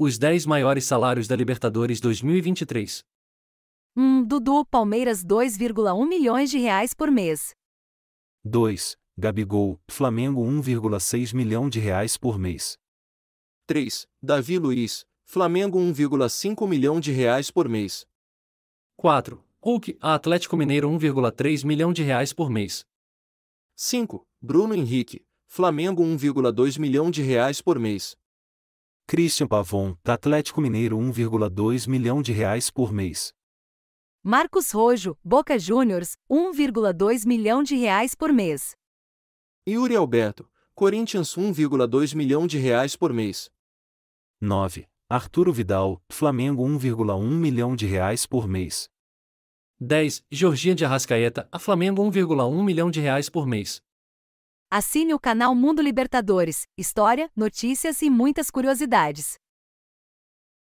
Os 10 maiores salários da Libertadores 2023. Hum, Dudu, Palmeiras 2,1 milhões de reais por mês. 2. Gabigol, Flamengo 1,6 milhão de reais por mês. 3. Davi Luiz, Flamengo 1,5 milhão de reais por mês. 4. Hulk, Atlético Mineiro 1,3 milhão de reais por mês. 5. Bruno Henrique, Flamengo 1,2 milhão de reais por mês. Christian Pavon, Atlético Mineiro 1,2 milhão de reais por mês. Marcos Rojo, Boca Juniors, 1,2 milhão de reais por mês. Yuri Alberto, Corinthians 1,2 milhão de reais por mês. 9. Arturo Vidal, Flamengo 1,1 milhão de reais por mês. 10. Jorginho de Arrascaeta, a Flamengo 1,1 milhão de reais por mês. Assine o canal Mundo Libertadores, história, notícias e muitas curiosidades.